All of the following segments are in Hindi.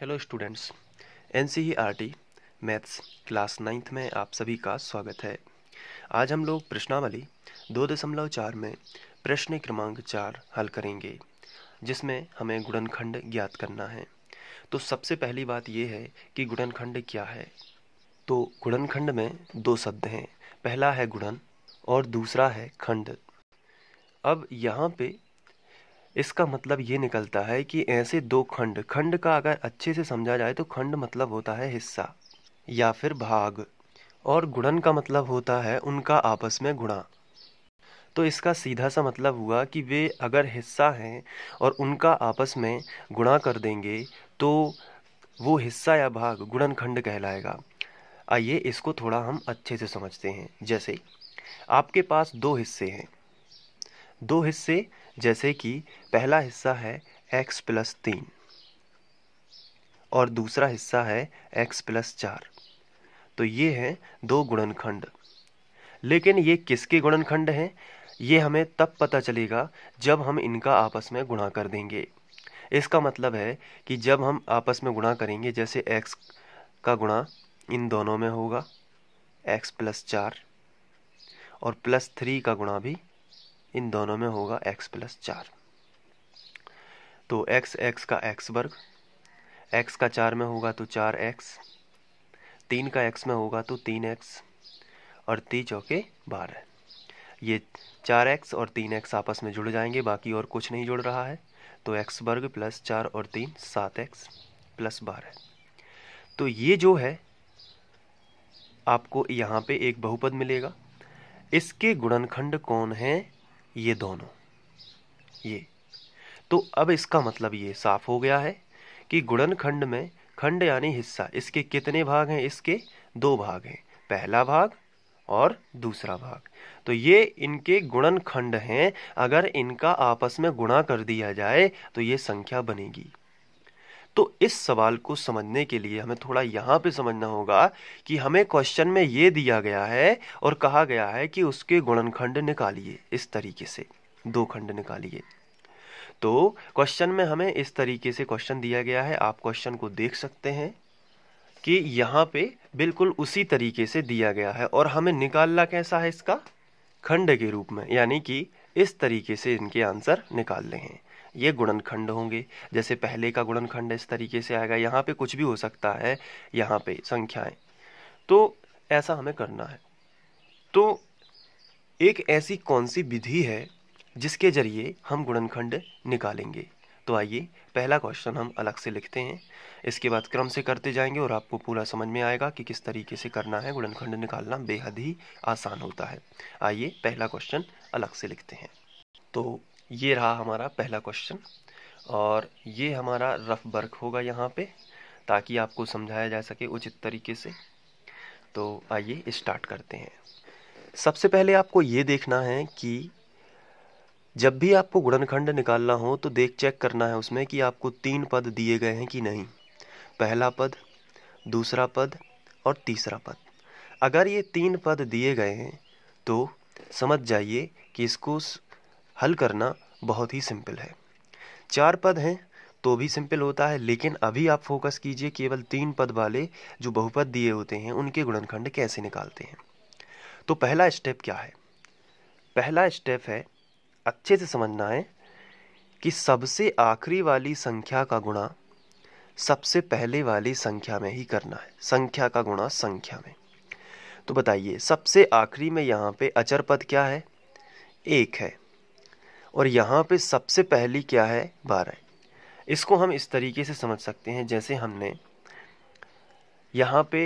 hello students in maths class ninth में आप सभी का स्वागत है आज हम लोग प्रश्नावली दो दशमलव चार में प्रश्न क्रमांक चार हल करेंगे जिसमें हमें गुणनखंड ज्ञात करना है तो सबसे पहली बात यह है कि गुणनखंड क्या है तो गुणनखंड में दो शब्द हैं पहला है गुणन और दूसरा है खंड अब यहाँ पे इसका मतलब ये निकलता है कि ऐसे दो खंड खंड का अगर अच्छे से समझा जाए तो खंड मतलब होता है हिस्सा या फिर भाग और गुणन का मतलब होता है उनका आपस में गुणा तो इसका सीधा सा मतलब हुआ कि वे अगर हिस्सा हैं और उनका आपस में गुणा कर देंगे तो वो हिस्सा या भाग खंड कहलाएगा आइए इसको थोड़ा हम अच्छे से समझते हैं जैसे आपके पास दो हिस्से हैं दो हिस्से जैसे कि पहला हिस्सा है x प्लस तीन और दूसरा हिस्सा है x प्लस चार तो ये हैं दो गुणनखंड लेकिन ये किसके गुणनखंड हैं ये हमें तब पता चलेगा जब हम इनका आपस में गुणा कर देंगे इसका मतलब है कि जब हम आपस में गुणा करेंगे जैसे x का गुणा इन दोनों में होगा x प्लस चार और प्लस थ्री का गुणा भी इन दोनों में होगा x प्लस चार तो x x का x वर्ग x का चार में होगा तो चार एक्स तीन का x में होगा तो तीन एक्स और ती चौके बारह ये चार एक्स और तीन एक्स आपस में जुड़ जाएंगे बाकी और कुछ नहीं जुड़ रहा है तो एक्स वर्ग प्लस चार और तीन सात एक्स प्लस बारह तो ये जो है आपको यहाँ पे एक बहुपद मिलेगा इसके गुणनखंड कौन हैं ये दोनों ये तो अब इसका मतलब ये साफ हो गया है कि गुड़न खंड में खंड यानी हिस्सा इसके कितने भाग हैं इसके दो भाग हैं पहला भाग और दूसरा भाग तो ये इनके गुणन खंड हैं अगर इनका आपस में गुणा कर दिया जाए तो ये संख्या बनेगी तो इस सवाल को समझने के लिए हमें थोड़ा यहाँ पे समझना होगा कि हमें क्वेश्चन में ये दिया गया है और कहा गया है कि उसके गुणनखंड निकालिए इस तरीके से दो खंड निकालिए तो क्वेश्चन में हमें इस तरीके से क्वेश्चन दिया गया है आप क्वेश्चन को देख सकते हैं कि यहाँ पे बिल्कुल उसी तरीके से दिया गया है और हमें निकालना कैसा है इसका खंड के रूप में यानी कि इस तरीके से इनके आंसर निकालने हैं ये गुणनखंड होंगे जैसे पहले का गुणनखंड इस तरीके से आएगा यहाँ पे कुछ भी हो सकता है यहाँ पे संख्याएं तो ऐसा हमें करना है तो एक ऐसी कौन सी विधि है जिसके जरिए हम गुणनखंड निकालेंगे तो आइए पहला क्वेश्चन हम अलग से लिखते हैं इसके बाद क्रम से करते जाएंगे और आपको पूरा समझ में आएगा कि किस तरीके से करना है गुणनखंड निकालना बेहद ही आसान होता है आइए पहला क्वेश्चन अलग से लिखते हैं तो ये रहा हमारा पहला क्वेश्चन और ये हमारा रफ वर्क होगा यहाँ पे ताकि आपको समझाया जा सके उचित तरीके से तो आइए स्टार्ट करते हैं सबसे पहले आपको ये देखना है कि जब भी आपको गुणनखंड निकालना हो तो देख चेक करना है उसमें कि आपको तीन पद दिए गए हैं कि नहीं पहला पद दूसरा पद और तीसरा पद अगर ये तीन पद दिए गए हैं तो समझ जाइए कि इसको हल करना बहुत ही सिंपल है चार पद हैं तो भी सिंपल होता है लेकिन अभी आप फोकस कीजिए केवल तीन पद वाले जो बहुपद दिए होते हैं उनके गुणनखंड कैसे निकालते हैं तो पहला स्टेप क्या है पहला स्टेप है अच्छे से समझना है कि सबसे आखिरी वाली संख्या का गुणा सबसे पहले वाली संख्या में ही करना है संख्या का गुणा संख्या में तो बताइए सबसे आखिरी में यहाँ पे अचर पद क्या है एक है और यहाँ पे सबसे पहली क्या है बारह इसको हम इस तरीके से समझ सकते हैं जैसे हमने यहाँ पे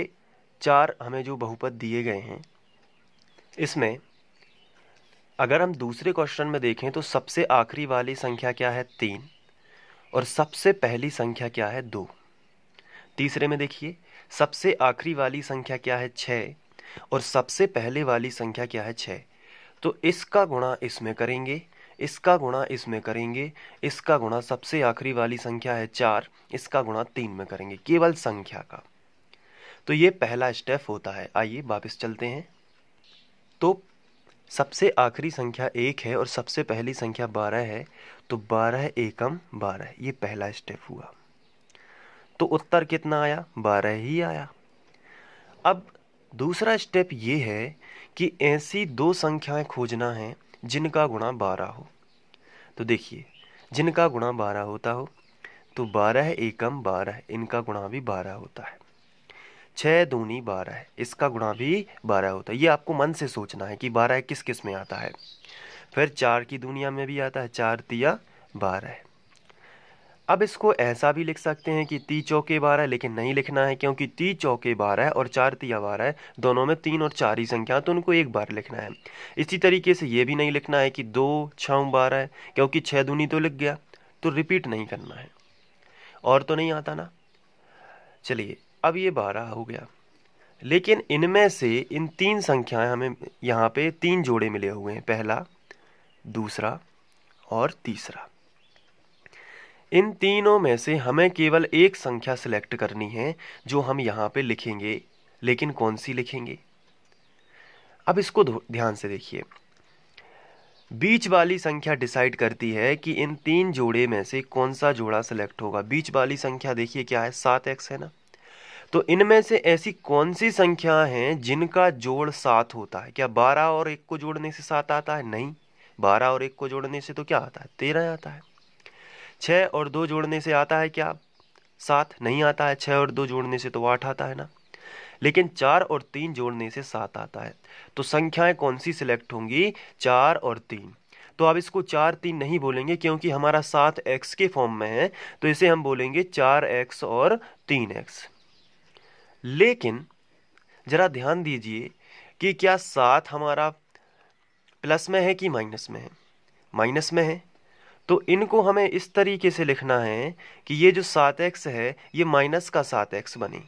चार हमें जो बहुपद दिए गए हैं इसमें अगर हम दूसरे क्वेश्चन में देखें तो सबसे आखिरी वाली संख्या क्या है तीन और सबसे पहली संख्या क्या है दो तीसरे में देखिए सबसे आखिरी वाली संख्या क्या है छः और सबसे पहले वाली संख्या क्या है छः तो इसका गुणा इसमें करेंगे इसका गुणा इसमें करेंगे इसका गुणा सबसे आखिरी वाली संख्या है चार इसका गुणा तीन में करेंगे केवल संख्या का तो ये पहला स्टेप होता है आइए वापस चलते हैं तो सबसे आखिरी संख्या एक है और सबसे पहली संख्या बारह है तो बारह एकम बारह ये पहला स्टेप हुआ तो उत्तर कितना आया बारह ही आया अब दूसरा स्टेप ये है कि ऐसी दो संख्याएं खोजना है जिनका गुणा बारह हो तो देखिए जिनका गुणा बारह होता हो तो बारह एकम बारह इनका गुणा भी बारह होता है छः दूनी बारह इसका गुणा भी बारह होता है ये आपको मन से सोचना है कि बारह किस किस में आता है फिर चार की दुनिया में भी आता है चार तिया बारह अब इसको ऐसा भी लिख सकते हैं कि ती चौके बारह लेकिन नहीं लिखना है क्योंकि ती चौके बारह है और चार तिया बारह है दोनों में तीन और चार ही संख्या तो उनको एक बार लिखना है इसी तरीके से ये भी नहीं लिखना है कि दो छः बारह क्योंकि छः दूनी तो लिख गया तो रिपीट नहीं करना है और तो नहीं आता ना चलिए अब ये बारह हो गया लेकिन इनमें से इन तीन संख्याएं हमें यहाँ पे तीन जोड़े मिले हुए हैं पहला दूसरा और तीसरा इन तीनों में से हमें केवल एक संख्या सिलेक्ट करनी है जो हम यहां पे लिखेंगे लेकिन कौन सी लिखेंगे अब इसको ध्यान से देखिए बीच वाली संख्या डिसाइड करती है कि इन तीन जोड़े में से कौन सा जोड़ा सिलेक्ट होगा बीच वाली संख्या देखिए क्या है सात एक्स है ना तो इनमें से ऐसी कौन सी संख्या है जिनका जोड़ सात होता है क्या बारह और एक को जोड़ने से सात आता है नहीं बारह और एक को जोड़ने से तो क्या आता है तेरह आता है छः और दो जोड़ने से आता है क्या सात नहीं आता है छः और दो जोड़ने से तो आठ आता है ना लेकिन चार और तीन जोड़ने से सात आता है तो संख्याएं कौन सी सिलेक्ट होंगी चार और तीन तो आप इसको चार तीन नहीं बोलेंगे क्योंकि हमारा सात एक्स के फॉर्म में है तो इसे हम बोलेंगे चार एक्स और तीन एक्स लेकिन ज़रा ध्यान दीजिए कि क्या सात हमारा प्लस में है कि माइनस में है माइनस में है तो इनको हमें इस तरीके से लिखना है कि ये जो सात एक्स है ये माइनस का सात एक्स बने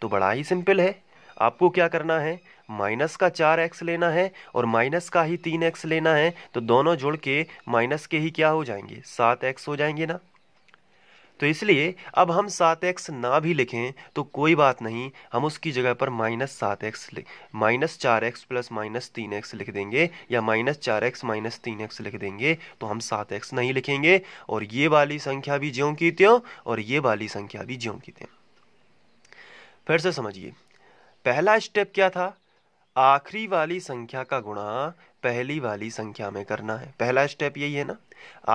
तो बड़ा ही सिंपल है आपको क्या करना है माइनस का चार एक्स लेना है और माइनस का ही तीन एक्स लेना है तो दोनों जुड़ के माइनस के ही क्या हो जाएंगे सात एक्स हो जाएंगे ना तो इसलिए अब हम सात एक्स ना भी लिखें तो कोई बात नहीं हम उसकी जगह पर माइनस सात एक्स माइनस चार एक्स प्लस माइनस तीन एक्स लिख देंगे या माइनस चार एक्स माइनस तीन एक्स लिख देंगे तो हम सात एक्स नहीं लिखेंगे और ये वाली संख्या भी ज्यों की त्यों और ये वाली संख्या भी ज्यों की त्यों फिर से समझिए पहला स्टेप क्या था आखिरी वाली संख्या का गुणा पहली वाली संख्या में करना है पहला स्टेप यही है ना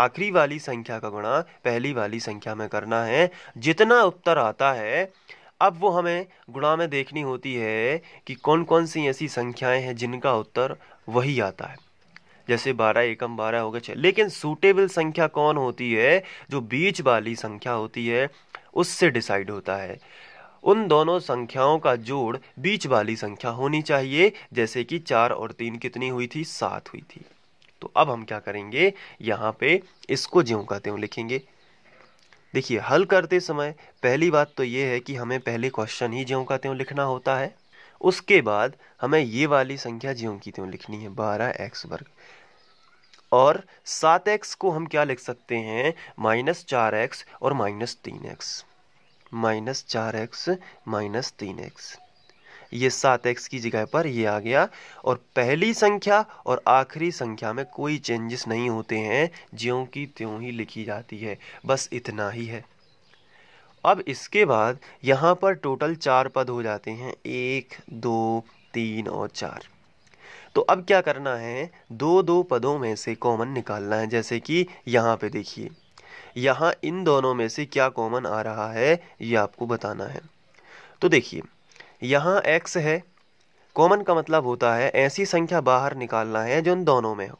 आखिरी वाली संख्या का गुणा पहली वाली संख्या में करना है जितना उत्तर आता है अब वो हमें गुणा में देखनी होती है कि कौन कौन सी ऐसी संख्याएं हैं जिनका उत्तर वही आता है जैसे बारह एकम बारह हो गए छः लेकिन सूटेबल संख्या कौन होती है जो बीच वाली संख्या होती है उससे डिसाइड होता है उन दोनों संख्याओं का जोड़ बीच वाली संख्या होनी चाहिए जैसे कि चार और तीन कितनी हुई थी सात हुई थी तो अब हम क्या करेंगे यहाँ पे इसको ज्यों का त्यों लिखेंगे देखिए हल करते समय पहली बात तो ये है कि हमें पहले क्वेश्चन ही ज्यों का त्यों लिखना होता है उसके बाद हमें ये वाली संख्या ज्यों की त्यों लिखनी है बारह एक्स वर्ग और सात एक्स को हम क्या लिख सकते हैं माइनस चार एक्स और माइनस तीन एक्स माइनस चार एक्स माइनस तीन एक्स ये सात एक्स की जगह पर ये आ गया और पहली संख्या और आखिरी संख्या में कोई चेंजेस नहीं होते हैं ज्यों की त्यों ही लिखी जाती है बस इतना ही है अब इसके बाद यहाँ पर टोटल चार पद हो जाते हैं एक दो तीन और चार तो अब क्या करना है दो दो पदों में से कॉमन निकालना है जैसे कि यहाँ पे देखिए यहाँ इन दोनों में से क्या कॉमन आ रहा है ये आपको बताना है तो देखिए यहाँ एक्स है कॉमन का मतलब होता है ऐसी संख्या बाहर निकालना है जो इन दोनों में हो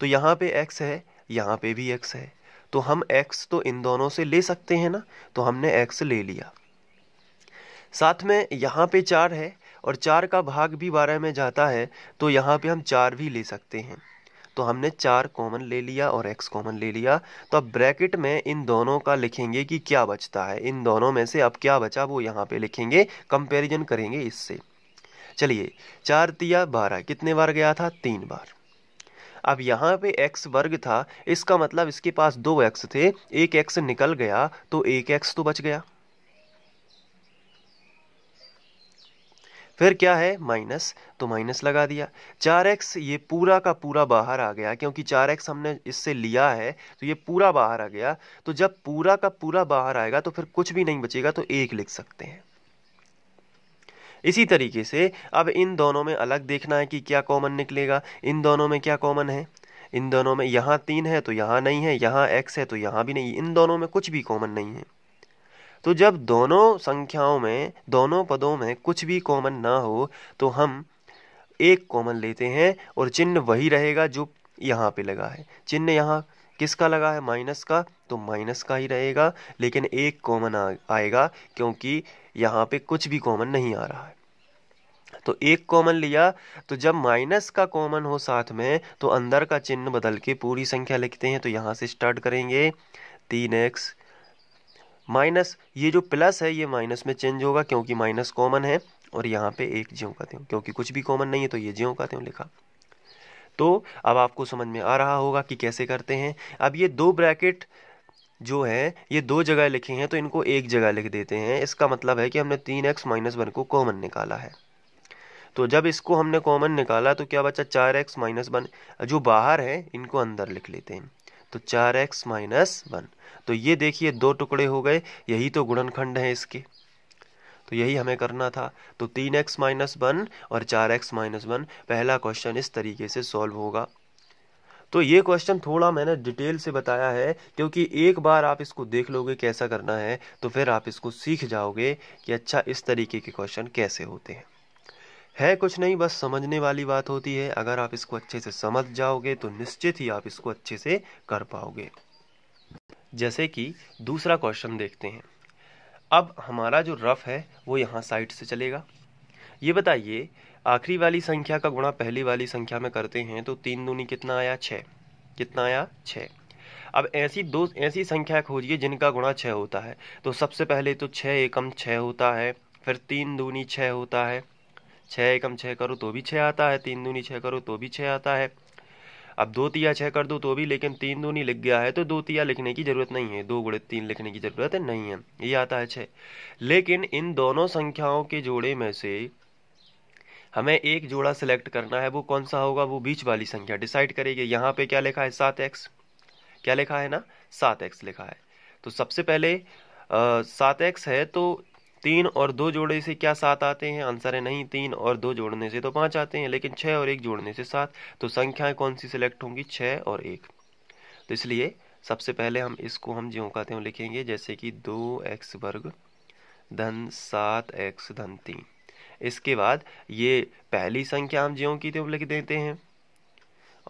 तो यहाँ पे एक्स है यहाँ पे भी एक्स है तो हम एक्स तो इन दोनों से ले सकते हैं ना तो हमने एक्स ले लिया साथ में यहाँ पे चार है और चार का भाग भी बारह में जाता है तो यहाँ पे हम चार भी ले सकते हैं तो हमने चार कॉमन ले लिया और एक्स कॉमन ले लिया तो अब ब्रैकेट में इन दोनों का लिखेंगे कि क्या बचता है इन दोनों में से अब क्या बचा वो यहाँ पे लिखेंगे कंपेरिजन करेंगे इससे चलिए चार तिया बारह कितने बार गया था तीन बार अब यहाँ पे एक्स वर्ग था इसका मतलब इसके पास दो एक्स थे एक एक्स निकल गया तो एक एक्स तो बच गया फिर क्या है माइनस तो माइनस लगा दिया चार एक्स ये पूरा का पूरा बाहर आ गया क्योंकि चार एक्स हमने इससे लिया है तो ये पूरा बाहर आ गया तो जब पूरा का पूरा बाहर आएगा तो फिर कुछ भी नहीं बचेगा तो एक लिख सकते हैं इसी तरीके से अब इन दोनों में अलग देखना है कि क्या कॉमन निकलेगा इन दोनों में क्या कॉमन है इन दोनों में यहाँ तीन है तो यहाँ नहीं है यहाँ एक्स है तो यहाँ भी नहीं इन दोनों में कुछ भी कॉमन नहीं है तो जब दोनों संख्याओं में दोनों पदों में कुछ भी कॉमन ना हो तो हम एक कॉमन लेते हैं और चिन्ह वही रहेगा जो यहाँ पे लगा है चिन्ह यहाँ किसका लगा है माइनस का तो माइनस का ही रहेगा लेकिन एक कॉमन आएगा क्योंकि यहाँ पे कुछ भी कॉमन नहीं आ रहा है तो एक कॉमन लिया तो जब माइनस का कॉमन हो साथ में तो अंदर का चिन्ह बदल के पूरी संख्या लिखते हैं तो यहाँ से स्टार्ट करेंगे तीन एक्स माइनस ये जो प्लस है ये माइनस में चेंज होगा क्योंकि माइनस कॉमन है और यहाँ पे एक ज्यों का त्यों क्योंकि कुछ भी कॉमन नहीं है तो ये ज्यों का त्यों लिखा तो अब आपको समझ में आ रहा होगा कि कैसे करते हैं अब ये दो ब्रैकेट जो है ये दो जगह लिखे हैं तो इनको एक जगह लिख देते हैं इसका मतलब है कि हमने तीन एक्स माइनस वन को कॉमन निकाला है तो जब इसको हमने कॉमन निकाला तो क्या बचा चार एक्स माइनस वन जो बाहर है इनको अंदर लिख लेते हैं तो चार एक्स माइनस वन तो ये देखिए दो टुकड़े हो गए यही तो गुणनखंड है इसके तो यही हमें करना था तो तीन एक्स माइनस वन और चार एक्स माइनस वन पहला क्वेश्चन इस तरीके से सॉल्व होगा तो ये क्वेश्चन थोड़ा मैंने डिटेल से बताया है क्योंकि एक बार आप इसको देख लोगे कैसा करना है तो फिर आप इसको सीख जाओगे कि अच्छा इस तरीके के क्वेश्चन कैसे होते हैं है कुछ नहीं बस समझने वाली बात होती है अगर आप इसको अच्छे से समझ जाओगे तो निश्चित ही आप इसको अच्छे से कर पाओगे जैसे कि दूसरा क्वेश्चन देखते हैं अब हमारा जो रफ है वो यहाँ साइड से चलेगा ये बताइए आखिरी वाली संख्या का गुणा पहली वाली संख्या में करते हैं तो तीन दूनी कितना आया छः कितना आया छः अब ऐसी दो ऐसी संख्या खोजिए जिनका गुणा छः होता है तो सबसे पहले तो छः एकम छः होता है फिर तीन दूनी छः होता है छः एकम छः करूँ तो भी छः आता है तीन दूनी छः करूँ तो भी छः आता है अब दो तिया छः कर दो तो भी लेकिन तीन दूनी लिख गया है तो दो तिया लिखने की ज़रूरत नहीं है दो गुड़े तीन लिखने की ज़रूरत नहीं है ये आता है छः लेकिन इन दोनों संख्याओं के जोड़े में से हमें एक जोड़ा सिलेक्ट करना है वो कौन सा होगा वो बीच वाली संख्या डिसाइड करेगी यहाँ पे क्या लिखा है सात एक्स क्या लिखा है ना सात एक्स लिखा है तो सबसे पहले सात एक्स है तो तीन और दो जोड़े से क्या सात आते हैं आंसर है नहीं तीन और दो जोड़ने से तो पांच आते हैं लेकिन छह और एक जोड़ने से सात तो संख्याएं कौन सी सिलेक्ट होंगी छह और एक तो इसलिए सबसे पहले हम इसको हम ज्यों कहते हैं लिखेंगे जैसे कि दो एक्स वर्ग धन सात एक्स धन तीन इसके बाद ये पहली संख्या हम ज्यों की त्यों लिख देते हैं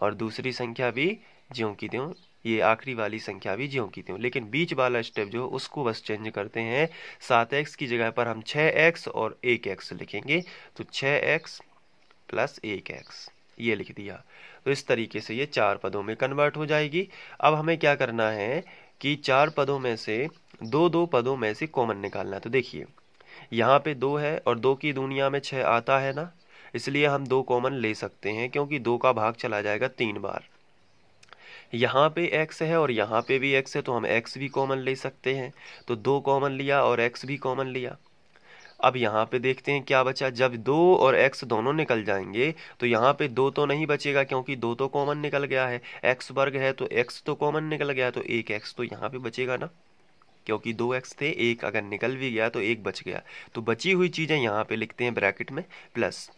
और दूसरी संख्या भी ज्यों की त्यों ये आखिरी वाली संख्या भी ज्यों की थी लेकिन बीच वाला स्टेप जो उसको बस चेंज करते हैं सात एक्स की जगह पर हम छः एक्स और एक एक्स लिखेंगे तो छः एक्स प्लस एक एक्स ये लिख दिया तो इस तरीके से ये चार पदों में कन्वर्ट हो जाएगी अब हमें क्या करना है कि चार पदों में से दो दो पदों में से कॉमन निकालना तो देखिए यहाँ पे दो है और दो की दुनिया में छः आता है ना इसलिए हम दो कॉमन ले सकते हैं क्योंकि दो का भाग चला जाएगा तीन बार यहाँ पे एक्स है और यहाँ पे भी एक्स है तो हम एक्स भी कॉमन ले सकते हैं तो दो कॉमन लिया और एक्स भी कॉमन लिया अब यहाँ पे देखते हैं क्या बचा जब दो और एक्स दोनों निकल जाएंगे तो यहाँ पे दो तो नहीं बचेगा क्योंकि दो तो कॉमन निकल गया है एक्स वर्ग है तो एक्स तो कॉमन निकल गया तो एक एक्स तो यहाँ पे बचेगा ना क्योंकि दो एक्स थे एक अगर निकल भी गया तो एक बच गया तो बची हुई चीज़ें यहाँ पे लिखते हैं ब्रैकेट में प्लस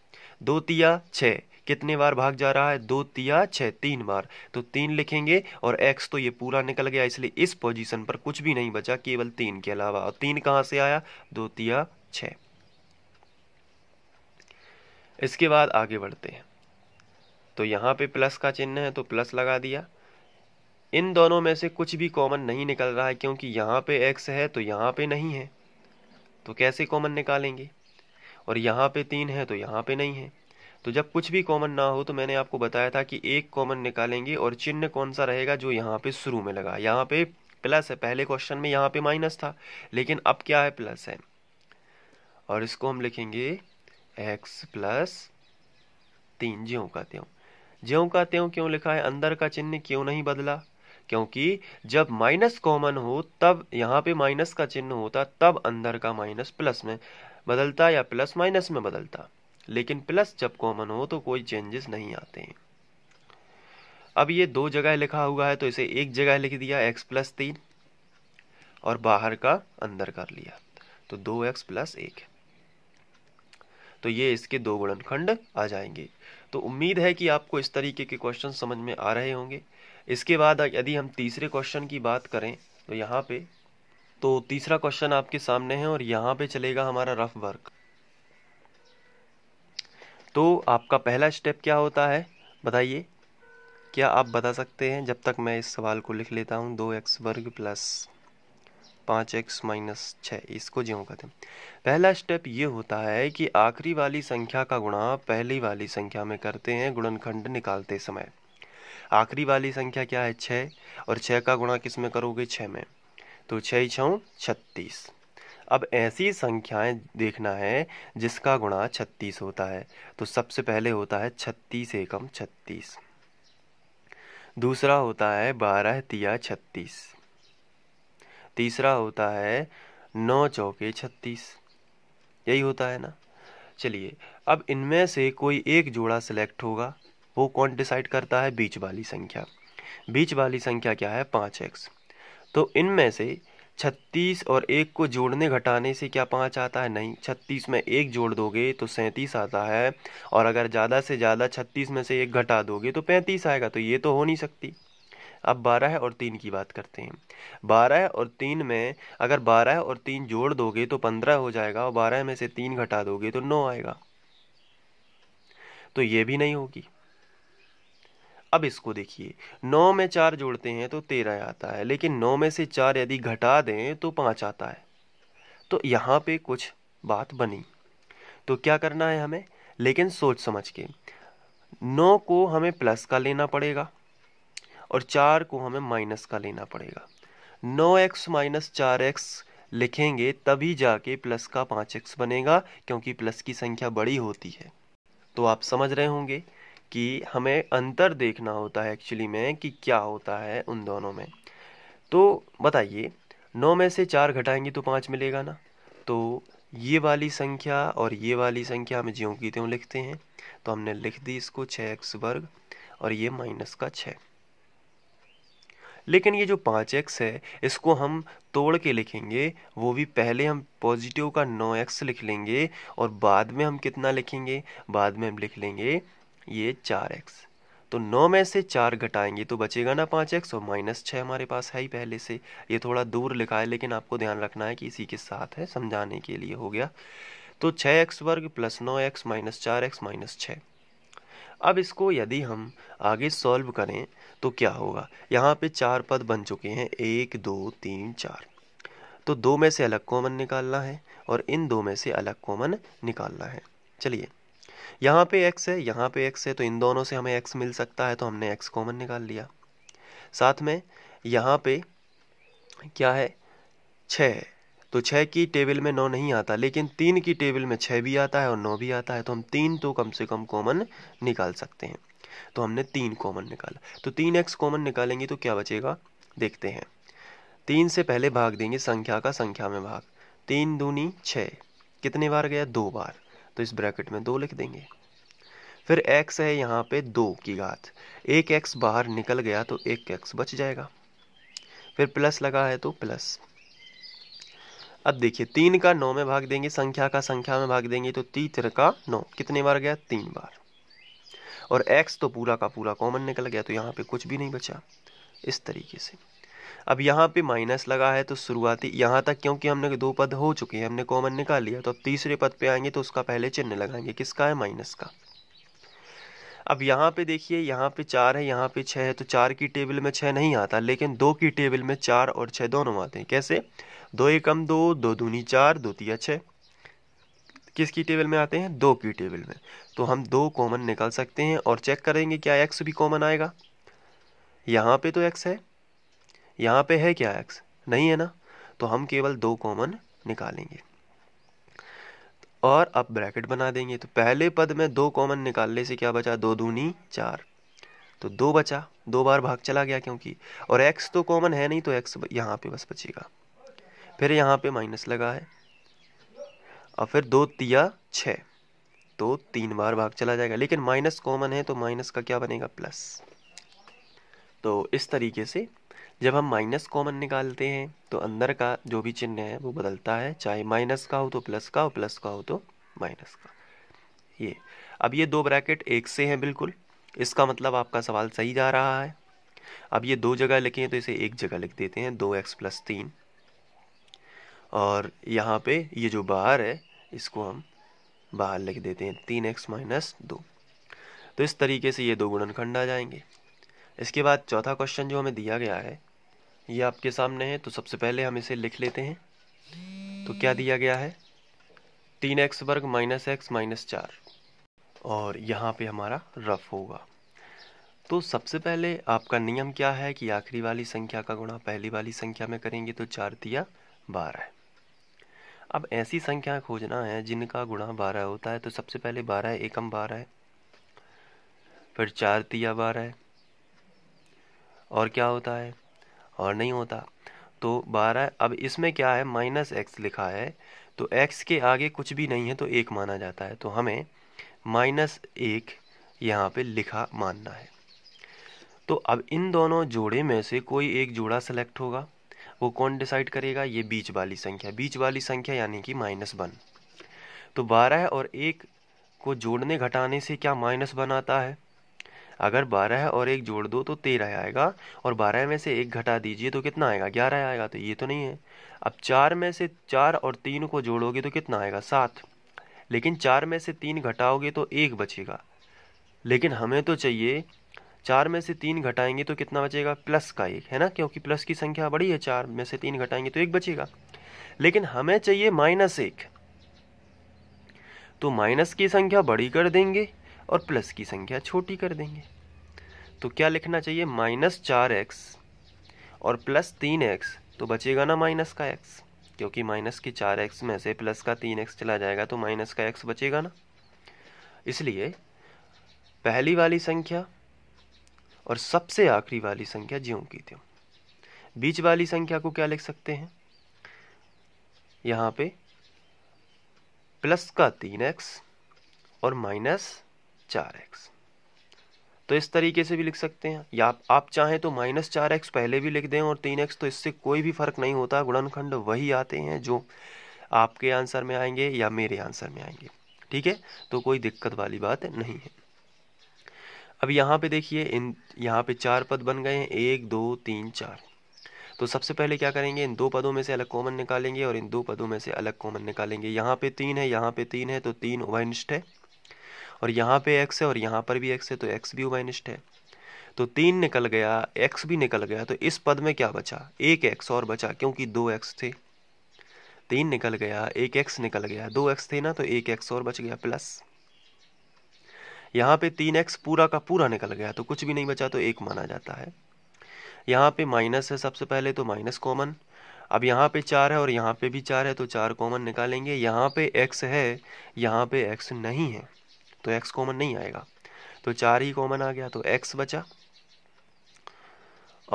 दो तिया छः कितने बार भाग जा रहा है दो तिया छः तीन बार तो तीन लिखेंगे और एक्स तो ये पूरा निकल गया इसलिए इस पोजीशन पर कुछ भी नहीं बचा केवल तीन के अलावा और तीन कहाँ से आया दो तिया छ इसके बाद आगे बढ़ते हैं तो यहाँ पे प्लस का चिन्ह है तो प्लस लगा दिया इन दोनों में से कुछ भी कॉमन नहीं निकल रहा है क्योंकि यहाँ पे एक्स है तो यहाँ पे नहीं है तो कैसे कॉमन निकालेंगे और यहाँ पे तीन है तो यहाँ पे नहीं है तो जब कुछ भी कॉमन ना हो तो मैंने आपको बताया था कि एक कॉमन निकालेंगे और चिन्ह कौन सा रहेगा जो यहाँ पे शुरू में लगा यहाँ पे प्लस है पहले क्वेश्चन में यहाँ पे माइनस था लेकिन अब क्या है प्लस है और इसको हम लिखेंगे एक्स प्लस तीन ज्यों का त्यों ज्यों का त्यों क्यों लिखा है अंदर का चिन्ह क्यों नहीं बदला क्योंकि जब माइनस कॉमन हो तब यहाँ पे माइनस का चिन्ह होता तब अंदर का माइनस प्लस में बदलता या प्लस माइनस में बदलता लेकिन प्लस जब कॉमन हो तो कोई चेंजेस नहीं आते हैं अब ये दो जगह लिखा हुआ है तो इसे एक जगह लिख दिया एक्स प्लस तीन और बाहर का अंदर कर लिया तो दो एक्स प्लस एक तो ये इसके दो गुणनखंड आ जाएंगे तो उम्मीद है कि आपको इस तरीके के क्वेश्चन समझ में आ रहे होंगे इसके बाद यदि हम तीसरे क्वेश्चन की बात करें तो यहाँ पे तो तीसरा क्वेश्चन आपके सामने है और यहाँ पे चलेगा हमारा रफ वर्क तो आपका पहला स्टेप क्या होता है बताइए क्या आप बता सकते हैं जब तक मैं इस सवाल को लिख लेता हूँ दो एक्स वर्ग प्लस पाँच एक्स माइनस छः इसको ज्यों कहते हैं पहला स्टेप ये होता है कि आखिरी वाली संख्या का गुणा पहली वाली संख्या में करते हैं गुणनखंड निकालते समय आखिरी वाली संख्या क्या है छः और छः का गुणा किस में करोगे छः में तो छः छः छत्तीस अब ऐसी संख्याएं देखना है जिसका गुणा छत्तीस होता है तो सबसे पहले होता है छत्तीस एकम छत्तीस दूसरा होता है बारह तिया छत्तीस तीसरा होता है नौ चौके छत्तीस यही होता है ना चलिए अब इनमें से कोई एक जोड़ा सिलेक्ट होगा वो कौन डिसाइड करता है बीच वाली संख्या बीच वाली संख्या क्या है पाँच एक्स तो इनमें से छत्तीस और एक को जोड़ने घटाने से क्या पाँच आता है नहीं छत्तीस में एक जोड़ दोगे तो सैंतीस आता है और अगर ज़्यादा से ज़्यादा छत्तीस में से एक घटा दोगे तो पैंतीस आएगा तो ये तो हो नहीं सकती अब बारह और तीन की बात करते हैं बारह और तीन में अगर बारह और तीन जोड़ दोगे तो पंद्रह हो जाएगा और बारह में से तीन घटा दोगे तो नौ आएगा तो ये भी नहीं होगी अब इसको देखिए नौ में चार जोड़ते हैं तो तेरह आता है लेकिन नौ में से चार यदि घटा दें तो पाँच आता है तो यहाँ पे कुछ बात बनी तो क्या करना है हमें लेकिन सोच समझ के नौ को हमें प्लस का लेना पड़ेगा और चार को हमें माइनस का लेना पड़ेगा नौ एक्स माइनस चार एक्स लिखेंगे तभी जाके प्लस का पाँच एक्स बनेगा क्योंकि प्लस की संख्या बड़ी होती है तो आप समझ रहे होंगे कि हमें अंतर देखना होता है एक्चुअली में कि क्या होता है उन दोनों में तो बताइए नौ में से चार घटाएंगे तो पाँच मिलेगा ना तो ये वाली संख्या और ये वाली संख्या हमें ज्यों की त्यों लिखते हैं तो हमने लिख दी इसको छः एक्स वर्ग और ये माइनस का छः लेकिन ये जो पाँच एक्स है इसको हम तोड़ के लिखेंगे वो भी पहले हम पॉजिटिव का नौ एक्स लिख लेंगे और बाद में हम कितना लिखेंगे बाद में हम लिख लेंगे ये चार एक्स तो नौ में से चार घटाएंगे तो बचेगा ना पाँच एक्स और माइनस छः हमारे पास है ही पहले से ये थोड़ा दूर लिखा है लेकिन आपको ध्यान रखना है कि इसी के साथ है समझाने के लिए हो गया तो छः एक्स वर्ग प्लस नौ एक्स माइनस चार एक्स माइनस छः अब इसको यदि हम आगे सॉल्व करें तो क्या होगा यहाँ पे चार पद बन चुके हैं एक दो तीन चार तो दो में से अलग कॉमन निकालना है और इन दो में से अलग कॉमन निकालना है चलिए यहाँ पे x है यहाँ पे x है तो इन दोनों से हमें x मिल सकता है तो हमने x कॉमन निकाल लिया साथ में यहाँ पे क्या है छः है तो छः की टेबल में नौ नहीं आता लेकिन तीन की टेबल में छः भी आता है और नौ भी आता है तो हम तीन तो कम से कम कॉमन निकाल सकते हैं तो हमने तीन कॉमन निकाला तो तीन एक्स कॉमन निकालेंगे तो क्या बचेगा देखते हैं तीन से पहले भाग देंगे संख्या का संख्या में भाग तीन दूनी छः कितने बार गया दो बार तो इस ब्रैकेट में दो लिख देंगे फिर x है यहाँ पे दो की घात एक एक्स बाहर निकल गया तो एक एक्स बच जाएगा फिर प्लस लगा है तो प्लस अब देखिए तीन का नौ में भाग देंगे संख्या का संख्या में भाग देंगे तो तीतर का नौ कितने बार गया तीन बार और एक्स तो पूरा का पूरा कॉमन निकल गया तो यहाँ पे कुछ भी नहीं बचा इस तरीके से अब यहाँ पे माइनस लगा है तो शुरुआती यहाँ तक क्योंकि हमने दो पद हो चुके हैं हमने कॉमन निकाल लिया तो अब तीसरे पद पे आएंगे तो उसका पहले चिन्ह लगाएंगे किसका है माइनस का अब यहाँ पे देखिए यहाँ पे चार है यहाँ पे छः है तो चार की टेबल में छः नहीं आता लेकिन दो की टेबल में चार और छः दोनों आते हैं कैसे दो एकम दो दो दूनी चार दो तिया छः किसकी टेबल में आते हैं दो की टेबल में तो हम दो कॉमन निकाल सकते हैं और चेक करेंगे क्या एक्स भी कॉमन आएगा यहाँ पे तो एक्स है यहाँ पे है क्या एक्स नहीं है ना तो हम केवल दो कॉमन निकालेंगे और अब ब्रैकेट बना देंगे तो पहले पद में दो कॉमन निकालने से क्या बचा दो दूनी चार तो दो बचा दो बार भाग चला गया क्योंकि और एक्स तो कॉमन है नहीं तो एक्स यहाँ पे बस बचेगा फिर यहाँ पे माइनस लगा है और फिर दो तिया छ तो तीन बार भाग चला जाएगा लेकिन माइनस कॉमन है तो माइनस का क्या बनेगा प्लस तो इस तरीके से जब हम माइनस कॉमन निकालते हैं तो अंदर का जो भी चिन्ह है वो बदलता है चाहे माइनस का हो तो प्लस का और प्लस का हो तो माइनस का ये अब ये दो ब्रैकेट एक से हैं बिल्कुल इसका मतलब आपका सवाल सही जा रहा है अब ये दो जगह लिखे हैं तो इसे एक जगह लिख देते हैं दो एक्स प्लस तीन और यहाँ पे ये जो बाहर है इसको हम बाहर लिख देते हैं तीन एक्स माइनस दो तो इस तरीके से ये दो गुणनखंड आ जाएंगे इसके बाद चौथा क्वेश्चन जो हमें दिया गया है ये आपके सामने है तो सबसे पहले हम इसे लिख लेते हैं तो क्या दिया गया है तीन एक्स वर्ग माइनस एक्स माइनस चार और यहाँ पे हमारा रफ होगा तो सबसे पहले आपका नियम क्या है कि आखिरी वाली संख्या का गुणा पहली वाली संख्या में करेंगे तो चार दिया बारह अब ऐसी संख्या खोजना है जिनका गुणा बारह होता है तो सबसे पहले बारह एकम बारह फिर चार दिया बारह और क्या होता है और नहीं होता तो बारह अब इसमें क्या है माइनस एक्स लिखा है तो एक्स के आगे कुछ भी नहीं है तो एक माना जाता है तो हमें माइनस एक यहाँ पे लिखा मानना है तो अब इन दोनों जोड़े में से कोई एक जोड़ा सेलेक्ट होगा वो कौन डिसाइड करेगा ये बीच वाली संख्या बीच वाली संख्या यानी कि माइनस वन तो बारह और एक को जोड़ने घटाने से क्या माइनस वन आता है अगर बारह और एक जोड़ दो तो तेरह आएगा और बारह में से एक घटा दीजिए तो कितना आएगा ग्यारह आएगा तो ये तो नहीं है अब चार में से चार और तीन को जोड़ोगे तो कितना आएगा सात लेकिन चार में से तीन घटाओगे तो एक बचेगा लेकिन हमें तो चाहिए चार में से तीन घटाएंगे तो कितना बचेगा प्लस का एक है ना क्योंकि प्लस की संख्या बड़ी है चार में से तीन घटाएंगे तो एक बचेगा लेकिन हमें चाहिए माइनस एक तो माइनस की संख्या बड़ी कर देंगे और प्लस की संख्या छोटी कर देंगे तो क्या लिखना चाहिए माइनस चार एक्स और प्लस तीन एक्स तो बचेगा ना माइनस का एक्स क्योंकि माइनस के चार एक्स में से प्लस का तीन एक्स चला जाएगा तो माइनस का एक्स बचेगा ना इसलिए पहली वाली संख्या और सबसे आखिरी वाली संख्या ज्यों की त्यों बीच वाली संख्या को क्या लिख सकते हैं यहाँ पे प्लस का तीन एक्स और माइनस चार एक्स तो इस तरीके से भी लिख सकते हैं या आप, चाहें तो माइनस चार एक्स पहले भी लिख दें और तीन एक्स तो इससे कोई भी फर्क नहीं होता गुणनखंड वही आते हैं जो आपके आंसर में आएंगे या मेरे आंसर में आएंगे ठीक है तो कोई दिक्कत वाली बात नहीं है अब यहाँ पे देखिए इन यहाँ पे चार पद बन गए हैं एक दो तीन चार तो सबसे पहले क्या करेंगे इन दो पदों में से अलग कॉमन निकालेंगे और इन दो पदों में से अलग कॉमन निकालेंगे यहाँ पे तीन है यहाँ पे तीन है तो तीन उभनिष्ठ है और यहाँ पे एक्स है और यहाँ पर भी एक्स है तो एक्स भी उमाइनिस्ट है तो तीन निकल गया एक्स भी निकल गया तो इस पद में क्या बचा एक एक्स और बचा क्योंकि दो एक्स थे तीन निकल गया एक एक्स निकल गया दो एक्स थे ना तो एक एक्स और बच गया प्लस यहाँ पे तीन एक्स पूरा का पूरा निकल गया तो कुछ भी नहीं बचा तो एक माना जाता है यहाँ पे माइनस है सबसे पहले तो माइनस कॉमन अब यहाँ पे चार है और यहाँ पे भी चार है तो चार कॉमन निकालेंगे यहाँ पे एक्स है यहाँ पे एक्स नहीं है तो एक्स कॉमन नहीं आएगा तो चार ही कॉमन आ गया तो एक्स बचा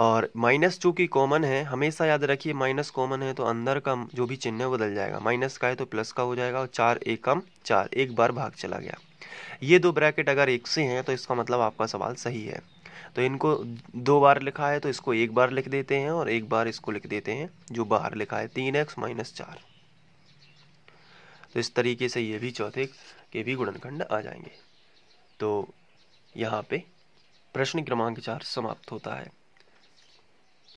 और माइनस चूँकि कॉमन है हमेशा याद रखिए माइनस कॉमन है तो अंदर का जो भी चिन्ह है बदल जाएगा माइनस का है तो प्लस का हो जाएगा और चार एक कम चार एक बार भाग चला गया ये दो ब्रैकेट अगर एक से हैं तो इसका मतलब आपका सवाल सही है तो इनको दो बार लिखा है तो इसको एक बार लिख देते हैं और एक बार इसको लिख देते हैं जो बाहर लिखा है तीन एक्स माइनस चार तो इस तरीके से ये भी चौथे के भी गुणनखंड आ जाएंगे तो यहाँ पे प्रश्न क्रमांक चार समाप्त होता है